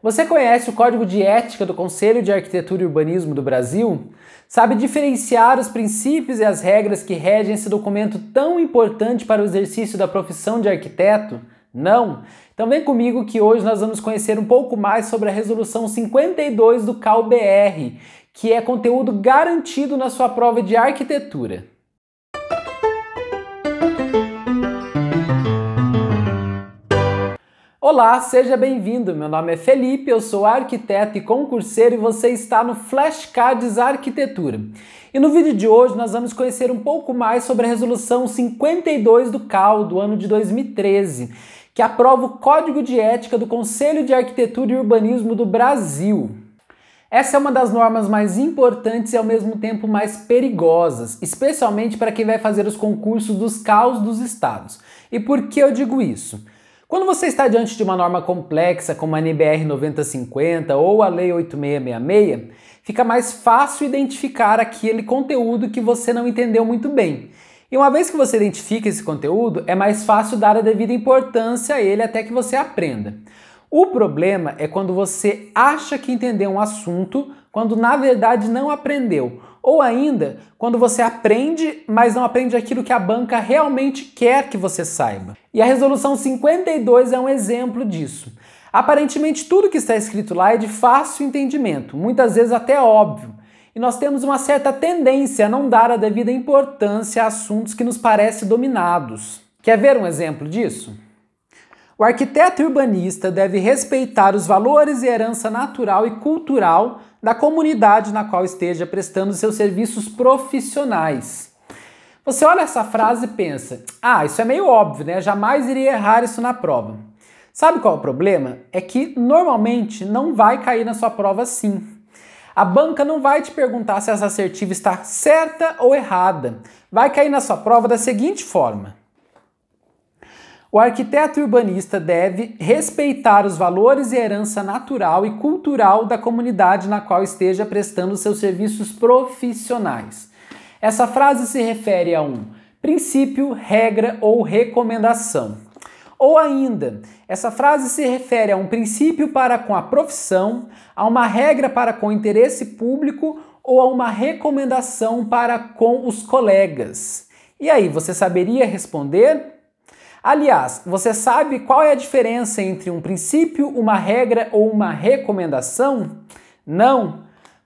Você conhece o código de ética do Conselho de Arquitetura e Urbanismo do Brasil? Sabe diferenciar os princípios e as regras que regem esse documento tão importante para o exercício da profissão de arquiteto? Não? Então vem comigo que hoje nós vamos conhecer um pouco mais sobre a resolução 52 do CalBR, que é conteúdo garantido na sua prova de arquitetura. Olá, seja bem-vindo. Meu nome é Felipe, eu sou arquiteto e concurseiro e você está no Flashcards Arquitetura. E no vídeo de hoje nós vamos conhecer um pouco mais sobre a resolução 52 do CAL do ano de 2013, que aprova o Código de Ética do Conselho de Arquitetura e Urbanismo do Brasil. Essa é uma das normas mais importantes e ao mesmo tempo mais perigosas, especialmente para quem vai fazer os concursos dos CAUs dos estados. E por que eu digo isso? Quando você está diante de uma norma complexa como a NBR 9050 ou a Lei 8666, fica mais fácil identificar aquele conteúdo que você não entendeu muito bem. E uma vez que você identifica esse conteúdo, é mais fácil dar a devida importância a ele até que você aprenda. O problema é quando você acha que entendeu um assunto, quando na verdade não aprendeu, ou ainda, quando você aprende, mas não aprende aquilo que a banca realmente quer que você saiba. E a resolução 52 é um exemplo disso. Aparentemente, tudo que está escrito lá é de fácil entendimento, muitas vezes até óbvio. E nós temos uma certa tendência a não dar a devida importância a assuntos que nos parecem dominados. Quer ver um exemplo disso? O arquiteto urbanista deve respeitar os valores e herança natural e cultural da comunidade na qual esteja prestando seus serviços profissionais. Você olha essa frase e pensa: ah, isso é meio óbvio, né? Jamais iria errar isso na prova. Sabe qual é o problema? É que normalmente não vai cair na sua prova sim. A banca não vai te perguntar se essa assertiva está certa ou errada. Vai cair na sua prova da seguinte forma: o arquiteto urbanista deve respeitar os valores e herança natural e cultural da comunidade na qual esteja prestando seus serviços profissionais. Essa frase se refere a um princípio, regra ou recomendação. Ou ainda, essa frase se refere a um princípio para com a profissão, a uma regra para com o interesse público ou a uma recomendação para com os colegas. E aí, você saberia responder? Aliás, você sabe qual é a diferença entre um princípio, uma regra ou uma recomendação? Não?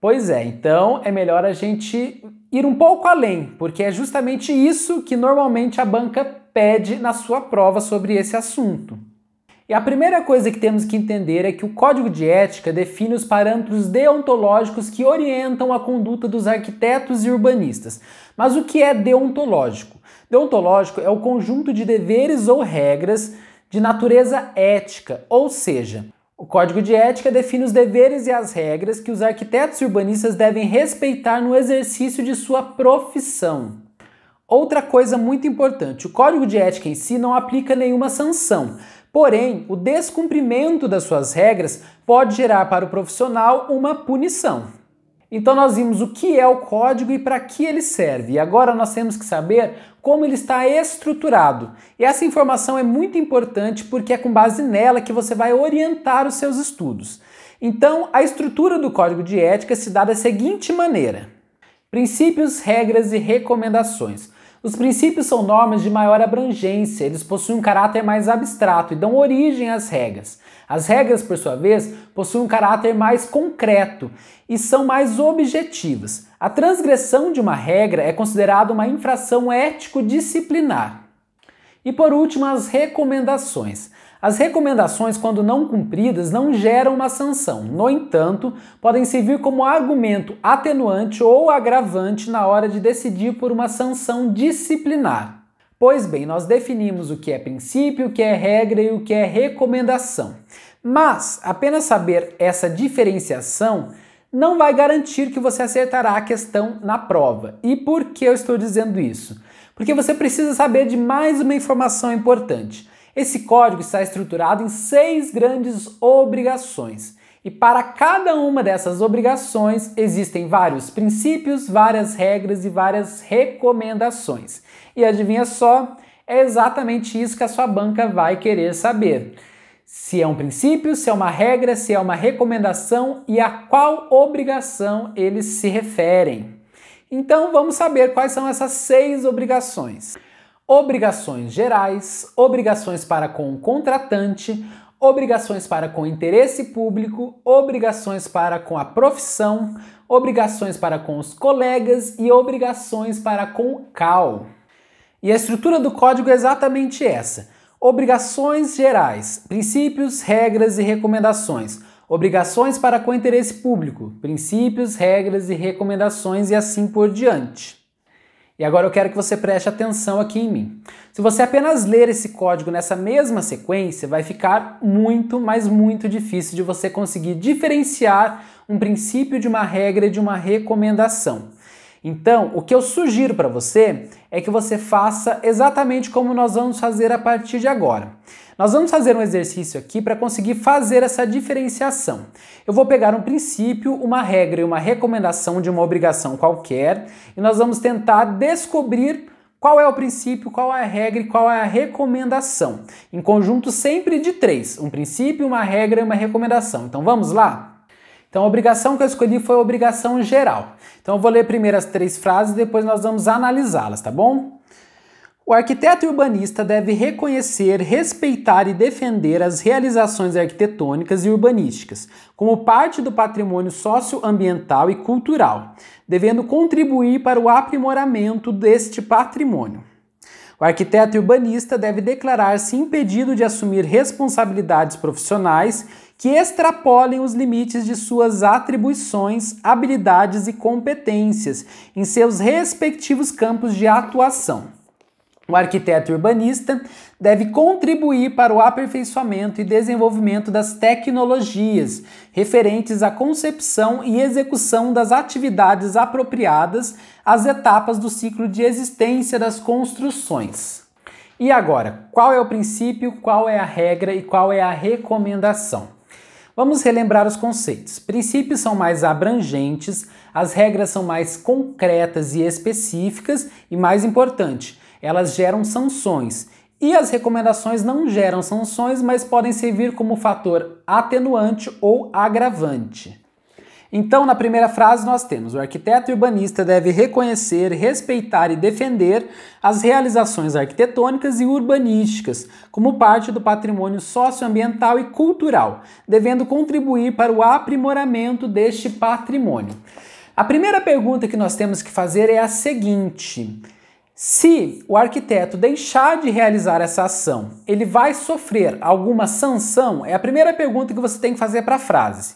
Pois é, então é melhor a gente ir um pouco além, porque é justamente isso que normalmente a banca pede na sua prova sobre esse assunto. E a primeira coisa que temos que entender é que o código de ética define os parâmetros deontológicos que orientam a conduta dos arquitetos e urbanistas. Mas o que é deontológico? Deontológico é o conjunto de deveres ou regras de natureza ética, ou seja, o Código de Ética define os deveres e as regras que os arquitetos e urbanistas devem respeitar no exercício de sua profissão. Outra coisa muito importante: o Código de Ética em si não aplica nenhuma sanção, Porém, o descumprimento das suas regras pode gerar para o profissional uma punição. Então nós vimos o que é o código e para que ele serve. E agora nós temos que saber como ele está estruturado. E essa informação é muito importante porque é com base nela que você vai orientar os seus estudos. Então, a estrutura do código de ética se dá da seguinte maneira: princípios, regras e recomendações. Os princípios são normas de maior abrangência, eles possuem um caráter mais abstrato e dão origem às regras. As regras, por sua vez, possuem um caráter mais concreto e são mais objetivas. A transgressão de uma regra é considerada uma infração ético-disciplinar. E por último, as recomendações. As recomendações, quando não cumpridas, não geram uma sanção. No entanto, podem servir como argumento atenuante ou agravante na hora de decidir por uma sanção disciplinar. Pois bem, nós definimos o que é princípio, o que é regra e o que é recomendação. Mas apenas saber essa diferenciação não vai garantir que você acertará a questão na prova. E por que eu estou dizendo isso? Porque você precisa saber de mais uma informação importante. Esse código está estruturado em seis grandes obrigações. E para cada uma dessas obrigações existem vários princípios, várias regras e várias recomendações. E adivinha só, é exatamente isso que a sua banca vai querer saber. Se é um princípio, se é uma regra, se é uma recomendação e a qual obrigação eles se referem. Então vamos saber quais são essas seis obrigações obrigações gerais, obrigações para com o contratante, obrigações para com o interesse público, obrigações para com a profissão, obrigações para com os colegas e obrigações para com o CAL. E a estrutura do código é exatamente essa: obrigações gerais, princípios, regras e recomendações. Obrigações para com interesse público, princípios, regras e recomendações e assim por diante. E agora eu quero que você preste atenção aqui em mim. Se você apenas ler esse código nessa mesma sequência, vai ficar muito, mas muito difícil de você conseguir diferenciar um princípio de uma regra de uma recomendação. Então, o que eu sugiro para você é que você faça exatamente como nós vamos fazer a partir de agora. Nós vamos fazer um exercício aqui para conseguir fazer essa diferenciação. Eu vou pegar um princípio, uma regra e uma recomendação de uma obrigação qualquer e nós vamos tentar descobrir qual é o princípio, qual é a regra e qual é a recomendação. Em conjunto sempre de três: um princípio, uma regra e uma recomendação. Então vamos lá? Então a obrigação que eu escolhi foi a obrigação geral. Então eu vou ler primeiro as três frases e depois nós vamos analisá-las, tá bom? O arquiteto urbanista deve reconhecer, respeitar e defender as realizações arquitetônicas e urbanísticas, como parte do patrimônio socioambiental e cultural, devendo contribuir para o aprimoramento deste patrimônio. O arquiteto urbanista deve declarar-se impedido de assumir responsabilidades profissionais que extrapolem os limites de suas atribuições, habilidades e competências em seus respectivos campos de atuação o arquiteto urbanista deve contribuir para o aperfeiçoamento e desenvolvimento das tecnologias referentes à concepção e execução das atividades apropriadas às etapas do ciclo de existência das construções. E agora, qual é o princípio, qual é a regra e qual é a recomendação? Vamos relembrar os conceitos. Princípios são mais abrangentes, as regras são mais concretas e específicas, e mais importante, elas geram sanções. E as recomendações não geram sanções, mas podem servir como fator atenuante ou agravante. Então, na primeira frase, nós temos: o arquiteto urbanista deve reconhecer, respeitar e defender as realizações arquitetônicas e urbanísticas como parte do patrimônio socioambiental e cultural, devendo contribuir para o aprimoramento deste patrimônio. A primeira pergunta que nós temos que fazer é a seguinte: se o arquiteto deixar de realizar essa ação, ele vai sofrer alguma sanção? É a primeira pergunta que você tem que fazer para a frase.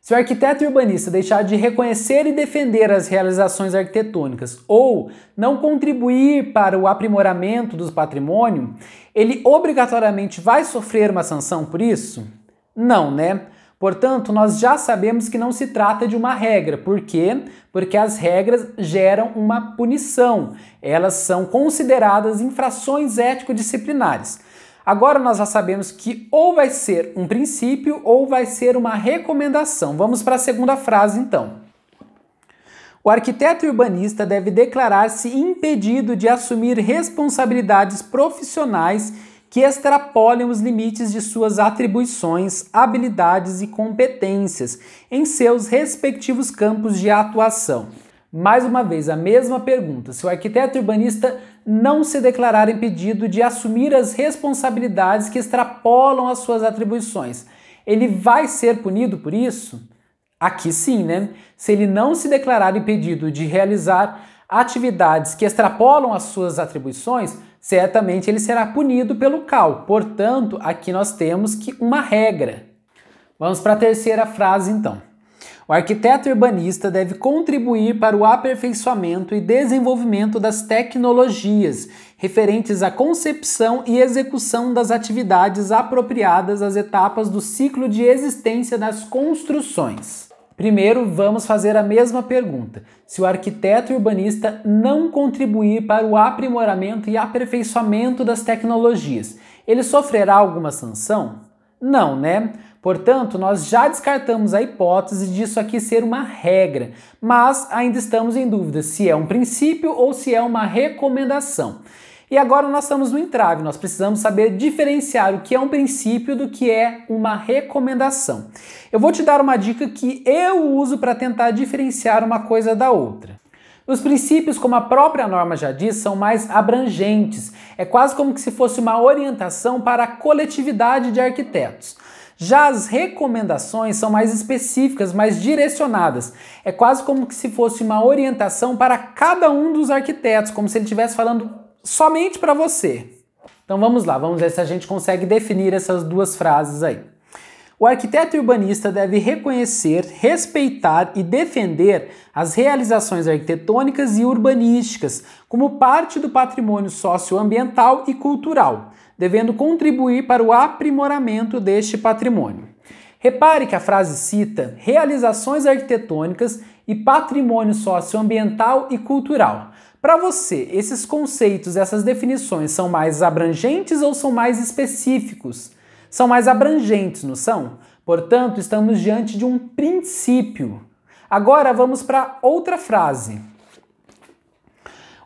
Se o arquiteto urbanista deixar de reconhecer e defender as realizações arquitetônicas ou não contribuir para o aprimoramento do patrimônio, ele obrigatoriamente vai sofrer uma sanção por isso? Não, né? Portanto, nós já sabemos que não se trata de uma regra. Por quê? Porque as regras geram uma punição. Elas são consideradas infrações ético-disciplinares. Agora nós já sabemos que ou vai ser um princípio ou vai ser uma recomendação. Vamos para a segunda frase então. O arquiteto urbanista deve declarar-se impedido de assumir responsabilidades profissionais que extrapolem os limites de suas atribuições, habilidades e competências em seus respectivos campos de atuação. Mais uma vez, a mesma pergunta: se o arquiteto urbanista não se declarar impedido de assumir as responsabilidades que extrapolam as suas atribuições, ele vai ser punido por isso? Aqui sim, né? Se ele não se declarar impedido de realizar Atividades que extrapolam as suas atribuições, certamente ele será punido pelo CAL. Portanto, aqui nós temos que uma regra. Vamos para a terceira frase então. O arquiteto urbanista deve contribuir para o aperfeiçoamento e desenvolvimento das tecnologias referentes à concepção e execução das atividades apropriadas às etapas do ciclo de existência das construções. Primeiro, vamos fazer a mesma pergunta. Se o arquiteto e urbanista não contribuir para o aprimoramento e aperfeiçoamento das tecnologias, ele sofrerá alguma sanção? Não, né? Portanto, nós já descartamos a hipótese disso aqui ser uma regra, mas ainda estamos em dúvida se é um princípio ou se é uma recomendação. E agora nós estamos no entrave, nós precisamos saber diferenciar o que é um princípio do que é uma recomendação. Eu vou te dar uma dica que eu uso para tentar diferenciar uma coisa da outra. Os princípios, como a própria norma já diz, são mais abrangentes. É quase como se fosse uma orientação para a coletividade de arquitetos. Já as recomendações são mais específicas, mais direcionadas. É quase como se fosse uma orientação para cada um dos arquitetos, como se ele estivesse falando somente para você. Então vamos lá, vamos ver se a gente consegue definir essas duas frases aí. O arquiteto urbanista deve reconhecer, respeitar e defender as realizações arquitetônicas e urbanísticas como parte do patrimônio socioambiental e cultural, devendo contribuir para o aprimoramento deste patrimônio. Repare que a frase cita realizações arquitetônicas e patrimônio socioambiental e cultural. Para você, esses conceitos, essas definições são mais abrangentes ou são mais específicos? São mais abrangentes, não são? Portanto, estamos diante de um princípio. Agora vamos para outra frase.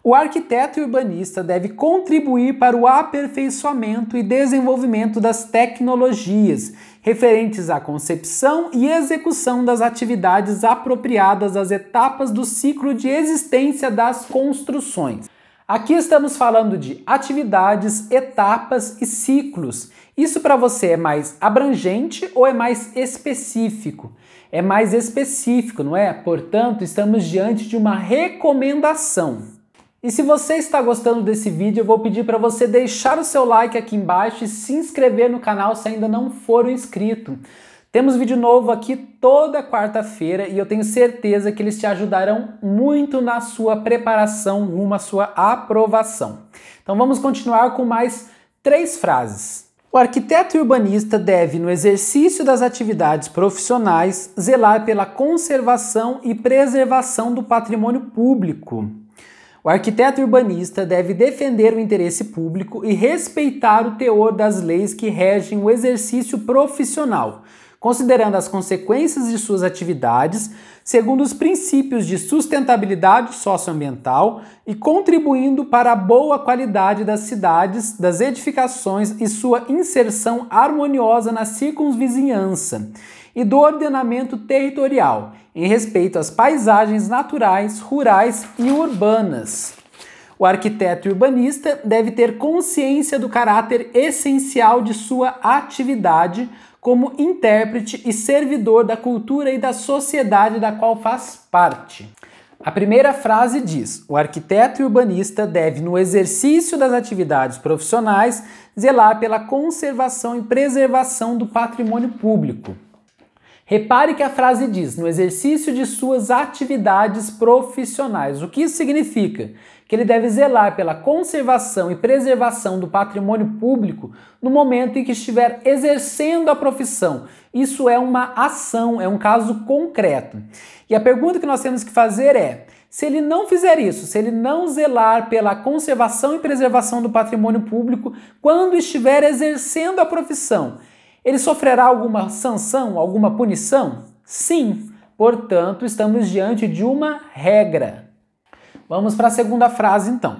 O arquiteto e urbanista deve contribuir para o aperfeiçoamento e desenvolvimento das tecnologias referentes à concepção e execução das atividades apropriadas às etapas do ciclo de existência das construções. Aqui estamos falando de atividades, etapas e ciclos. Isso para você é mais abrangente ou é mais específico? É mais específico, não é? Portanto, estamos diante de uma recomendação. E se você está gostando desse vídeo, eu vou pedir para você deixar o seu like aqui embaixo e se inscrever no canal se ainda não for inscrito. Temos vídeo novo aqui toda quarta-feira e eu tenho certeza que eles te ajudarão muito na sua preparação rumo à sua aprovação. Então vamos continuar com mais três frases. O arquiteto urbanista deve, no exercício das atividades profissionais, zelar pela conservação e preservação do patrimônio público. O arquiteto urbanista deve defender o interesse público e respeitar o teor das leis que regem o exercício profissional, considerando as consequências de suas atividades, segundo os princípios de sustentabilidade socioambiental e contribuindo para a boa qualidade das cidades, das edificações e sua inserção harmoniosa na circunvizinhança e do ordenamento territorial, em respeito às paisagens naturais, rurais e urbanas. O arquiteto e urbanista deve ter consciência do caráter essencial de sua atividade como intérprete e servidor da cultura e da sociedade da qual faz parte. A primeira frase diz: o arquiteto e urbanista deve, no exercício das atividades profissionais, zelar pela conservação e preservação do patrimônio público. Repare que a frase diz: no exercício de suas atividades profissionais. O que isso significa? que ele deve zelar pela conservação e preservação do patrimônio público no momento em que estiver exercendo a profissão. Isso é uma ação, é um caso concreto. E a pergunta que nós temos que fazer é: se ele não fizer isso, se ele não zelar pela conservação e preservação do patrimônio público quando estiver exercendo a profissão, ele sofrerá alguma sanção, alguma punição? Sim. Portanto, estamos diante de uma regra. Vamos para a segunda frase então.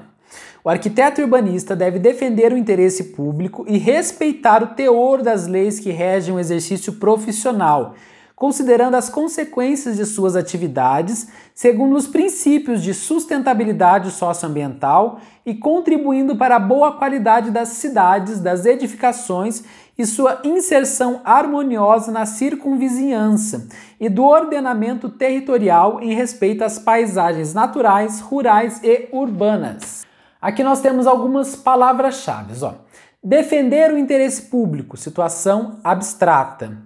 O arquiteto urbanista deve defender o interesse público e respeitar o teor das leis que regem o exercício profissional, considerando as consequências de suas atividades, segundo os princípios de sustentabilidade socioambiental e contribuindo para a boa qualidade das cidades, das edificações e sua inserção harmoniosa na circunvizinhança e do ordenamento territorial em respeito às paisagens naturais, rurais e urbanas. Aqui nós temos algumas palavras-chave. Defender o interesse público, situação abstrata.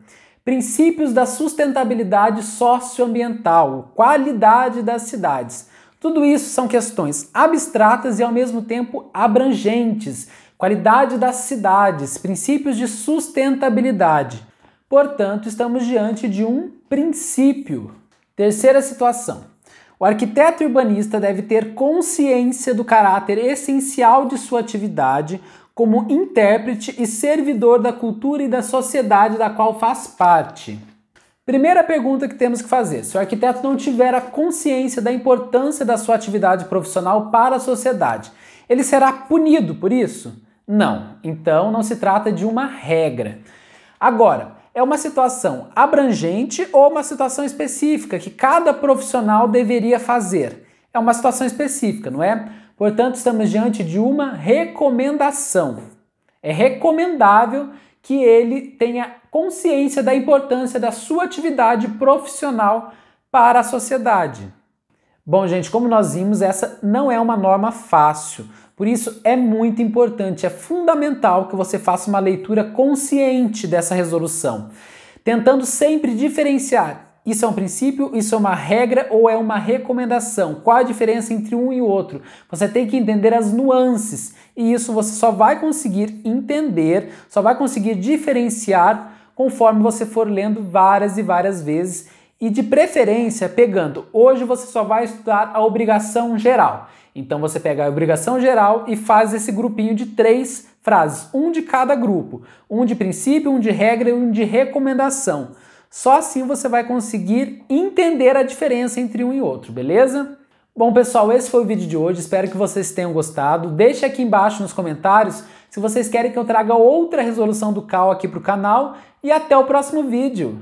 Princípios da sustentabilidade socioambiental, qualidade das cidades. Tudo isso são questões abstratas e ao mesmo tempo abrangentes, qualidade das cidades, princípios de sustentabilidade. Portanto, estamos diante de um princípio. Terceira situação. O arquiteto urbanista deve ter consciência do caráter essencial de sua atividade como intérprete e servidor da cultura e da sociedade da qual faz parte. Primeira pergunta que temos que fazer: se o arquiteto não tiver a consciência da importância da sua atividade profissional para a sociedade, ele será punido por isso? Não. Então não se trata de uma regra. Agora, é uma situação abrangente ou uma situação específica que cada profissional deveria fazer. É uma situação específica, não é? Portanto, estamos diante de uma recomendação. É recomendável que ele tenha consciência da importância da sua atividade profissional para a sociedade. Bom, gente, como nós vimos, essa não é uma norma fácil. Por isso é muito importante, é fundamental que você faça uma leitura consciente dessa resolução, tentando sempre diferenciar isso é um princípio, isso é uma regra ou é uma recomendação? Qual a diferença entre um e o outro? Você tem que entender as nuances e isso você só vai conseguir entender, só vai conseguir diferenciar conforme você for lendo várias e várias vezes e de preferência pegando, hoje você só vai estudar a obrigação geral. Então você pega a obrigação geral e faz esse grupinho de três frases, um de cada grupo, um de princípio, um de regra e um de recomendação. Só assim você vai conseguir entender a diferença entre um e outro, beleza? Bom, pessoal, esse foi o vídeo de hoje. Espero que vocês tenham gostado. Deixe aqui embaixo nos comentários se vocês querem que eu traga outra resolução do CAL aqui para o canal. E até o próximo vídeo!